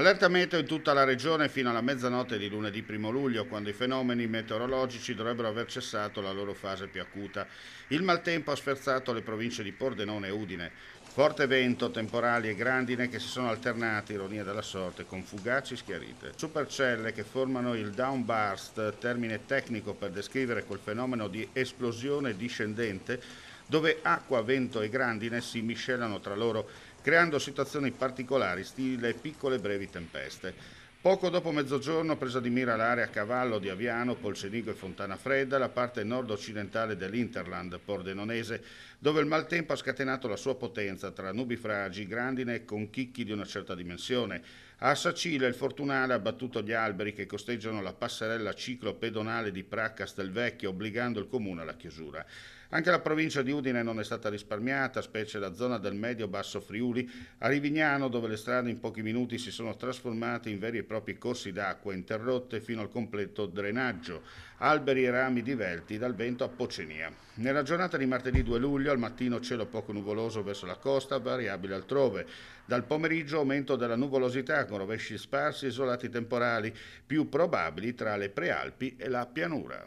Allerta meteo in tutta la regione fino alla mezzanotte di lunedì 1 luglio, quando i fenomeni meteorologici dovrebbero aver cessato la loro fase più acuta. Il maltempo ha sferzato le province di Pordenone e Udine. Forte vento, temporali e grandine che si sono alternati, ironia della sorte, con fugaci schiarite. Supercelle che formano il downburst, termine tecnico per descrivere quel fenomeno di esplosione discendente dove acqua, vento e grandine si miscelano tra loro, creando situazioni particolari, stile piccole e brevi tempeste. Poco dopo mezzogiorno presa di mira l'area a cavallo di Aviano, Polcenigo e Fontana Fredda, la parte nord-occidentale dell'Interland pordenonese, dove il maltempo ha scatenato la sua potenza tra nubi nubifragi, grandine e conchicchi di una certa dimensione. A Sacile il fortunale ha battuto gli alberi che costeggiano la passerella ciclo-pedonale di Pra Castelvecchio, obbligando il comune alla chiusura. Anche la provincia di Udine non è stata risparmiata, specie la zona del medio-basso Friuli, a Rivignano dove le strade in pochi minuti si sono trasformate in veri e propri corsi d'acqua interrotte fino al completo drenaggio, alberi e rami divelti dal vento a Pocenia. Nella giornata di martedì 2 luglio al mattino cielo poco nuvoloso verso la costa, variabile altrove. Dal pomeriggio aumento della nuvolosità con rovesci sparsi e isolati temporali, più probabili tra le prealpi e la pianura.